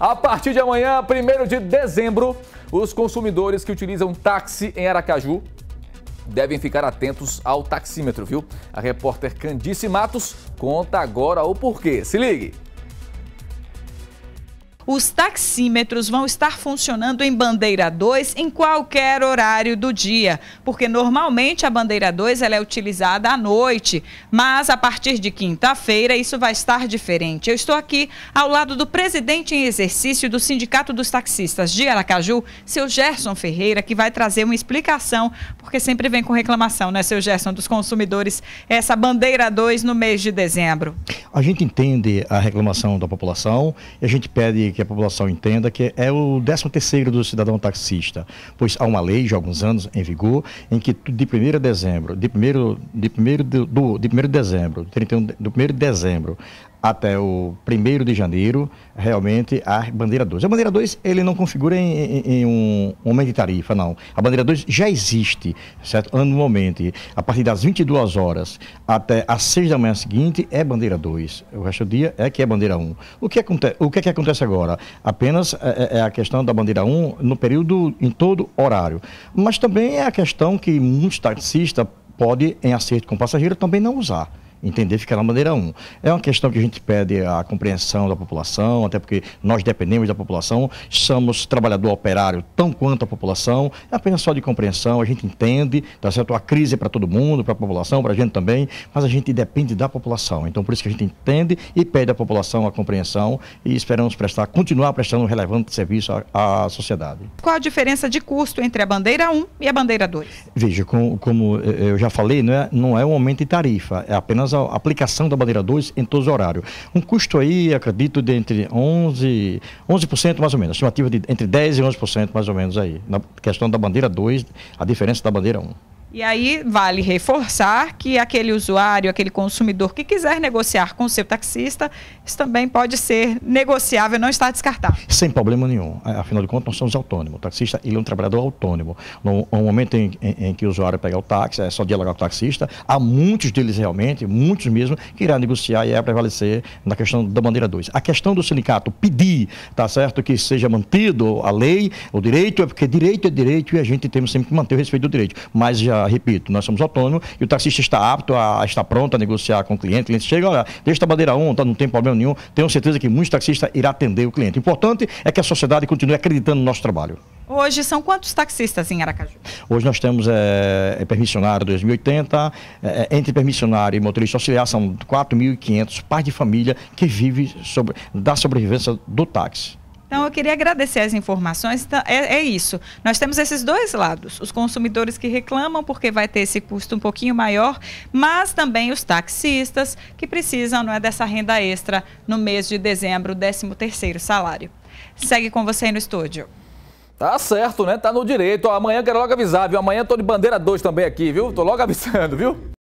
A partir de amanhã, 1 de dezembro, os consumidores que utilizam táxi em Aracaju devem ficar atentos ao taxímetro, viu? A repórter Candice Matos conta agora o porquê. Se ligue! os taxímetros vão estar funcionando em bandeira 2 em qualquer horário do dia, porque normalmente a bandeira 2 ela é utilizada à noite, mas a partir de quinta-feira isso vai estar diferente. Eu estou aqui ao lado do presidente em exercício do Sindicato dos Taxistas de Aracaju, seu Gerson Ferreira, que vai trazer uma explicação, porque sempre vem com reclamação, né, seu Gerson, dos consumidores, essa bandeira 2 no mês de dezembro. A gente entende a reclamação da população, e a gente pede que que a população entenda que é o 13 terceiro do cidadão taxista, pois há uma lei de alguns anos em vigor em que de 1 de dezembro, de 1 de, 1 de de dezembro, 31 do 1 de dezembro até o 1 de janeiro, realmente, a bandeira 2. A bandeira 2, ele não configura em, em, em um aumento de tarifa, não. A bandeira 2 já existe, certo? Anualmente, a partir das 22 horas até as 6 da manhã seguinte, é bandeira 2. O resto do dia é que é bandeira 1. O, que, aconte o que, é que acontece agora? Apenas é, é, é a questão da bandeira 1 no período, em todo horário. Mas também é a questão que muitos taxistas podem, em acerto com o passageiro, também não usar entender fica na bandeira 1. É uma questão que a gente pede a compreensão da população, até porque nós dependemos da população, somos trabalhador operário tão quanto a população, é apenas só de compreensão, a gente entende, tá certo? A crise é para todo mundo, para a população, para a gente também, mas a gente depende da população. Então, por isso que a gente entende e pede à população a compreensão e esperamos prestar, continuar prestando um relevante serviço à, à sociedade. Qual a diferença de custo entre a bandeira 1 e a bandeira 2? Veja, como, como eh, eu já falei, não é, não é um aumento de tarifa, é apenas a aplicação da bandeira 2 em todos os horários. Um custo aí, acredito, de entre 11%, 11% mais ou menos, estimativa de entre 10% e 11% mais ou menos aí, na questão da bandeira 2, a diferença da bandeira 1. E aí vale reforçar que aquele usuário, aquele consumidor que quiser negociar com o seu taxista, isso também pode ser negociável, não está descartado. Sem problema nenhum. Afinal de contas, nós somos autônomos. O taxista ele é um trabalhador autônomo. No, no momento em, em, em, que o usuário pega o táxi, é só dialogar com o taxista. Há muitos deles realmente, muitos mesmo, que irá negociar e é prevalecer na questão da bandeira 2. A questão do sindicato pedir, tá certo, que seja mantido a lei, o direito, é porque direito é direito e a gente temos sempre que manter o respeito do direito. Mas já repito, nós somos autônomos e o taxista está apto a, estar pronto a negociar com o cliente. O cliente chega, olha, deixa a bandeira 1, tá, não tem problema nenhum. Tenho certeza que muitos taxistas irá atender o cliente. O importante é que a sociedade continue acreditando no nosso trabalho. Hoje são quantos taxistas em Aracaju? Hoje nós temos é, permissionário 2080, é, eh, entre permissionário e motorista auxiliar são 4.500 pais de família que vivem sobre, da sobrevivência do táxi. Então, eu queria agradecer as informações. Então, é, é, isso. Nós temos esses dois lados: os consumidores que reclamam porque vai ter esse custo um pouquinho maior, mas também os taxistas que precisam não é, dessa renda extra no mês de dezembro, 13 terceiro salário. Segue com você aí no estúdio. Tá certo, né? Tá no direito. Ó, amanhã quero logo avisar, viu? Amanhã tô de bandeira 2 também aqui, viu? Tô logo avisando, viu?